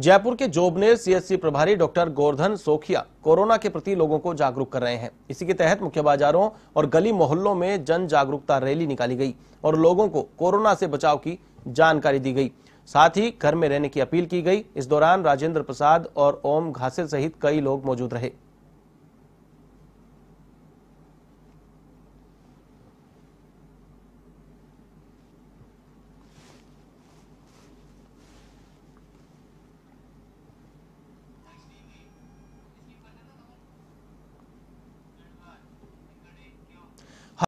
जयपुर के जोबनेर सीएससी प्रभारी doctor Gordhan Sokhia corona के प्रति लोगों को जागरूक कर रहे हैं इसी के तहत मुख्य बाजारों और गली मोहल्लों में जन जागरूकता रैली निकाली गई और लोगों को कोरोना से बचाव की जानकारी दी गई साथ ही घर में रहने की अपील की गई इस दौरान राजेंद्र प्रसाद और ओम घासे सहित कई लोग मौजूद रहे